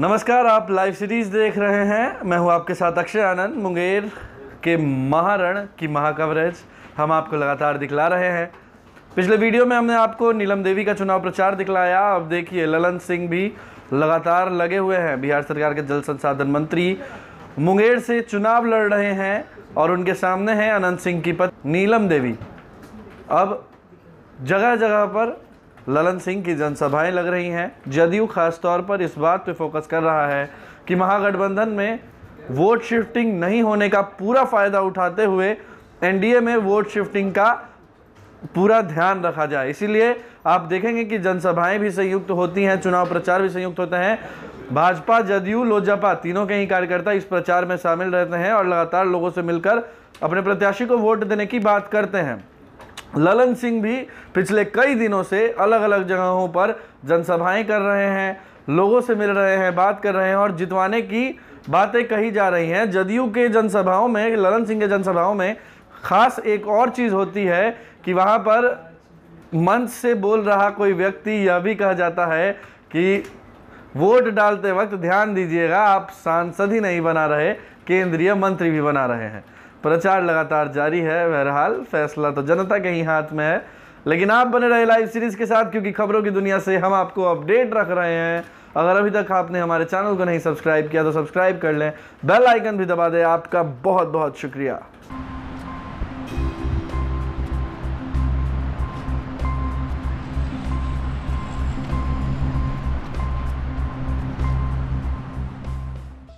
नमस्कार आप live series देख रहे हैं मैं हूं आपके साथ अक्षय आनंद मुंगेर के महारण की महाकवरेज हम आपको लगातार दिखला रहे हैं पिछले वीडियो में हमने आपको नीलम देवी का चुनाव प्रचार दिखलाया अब देखिए ललन सिंह भी लगातार लगे हुए हैं बिहार सरकार के जल संसाधन मंत्री मुंगेर से चुनाव लड़ रहे हैं और उनके सामने हैं अनंत सिंह की पत्नी नीलम देवी अब जगह जगह पर ललन सिंह की जनसभाएं लग रही हैं जदयू खासतौर पर इस बात पे फोकस कर रहा है कि महागठबंधन में वोट शिफ्टिंग नहीं होने का पूरा फ़ायदा उठाते हुए एनडीए में वोट शिफ्टिंग का पूरा ध्यान रखा जाए इसीलिए आप देखेंगे कि जनसभाएं भी संयुक्त होती हैं चुनाव प्रचार भी संयुक्त होते हैं भाजपा जदयू लोजपा तीनों के ही कार्यकर्ता इस प्रचार में शामिल रहते हैं और लगातार लोगों से मिलकर अपने प्रत्याशी को वोट देने की बात करते हैं ललन सिंह भी पिछले कई दिनों से अलग अलग जगहों पर जनसभाएं कर रहे हैं लोगों से मिल रहे हैं बात कर रहे हैं और जितवाने की बातें कही जा रही हैं जदयू के जनसभाओं में ललन सिंह के जनसभाओं में खास एक और चीज़ होती है कि वहाँ पर मंच से बोल रहा कोई व्यक्ति यह भी कहा जाता है कि वोट डालते वक्त ध्यान दीजिएगा आप सांसद ही नहीं बना रहे केंद्रीय मंत्री भी बना रहे हैं प्रचार लगातार जारी है बहरहाल फैसला तो जनता के ही हाथ में है लेकिन आप बने रहे लाइव सीरीज के साथ क्योंकि खबरों की दुनिया से हम आपको अपडेट रख रहे हैं अगर अभी तक आपने हमारे चैनल को नहीं सब्सक्राइब किया तो सब्सक्राइब कर लें बेल आइकन भी दबा दें आपका बहुत बहुत शुक्रिया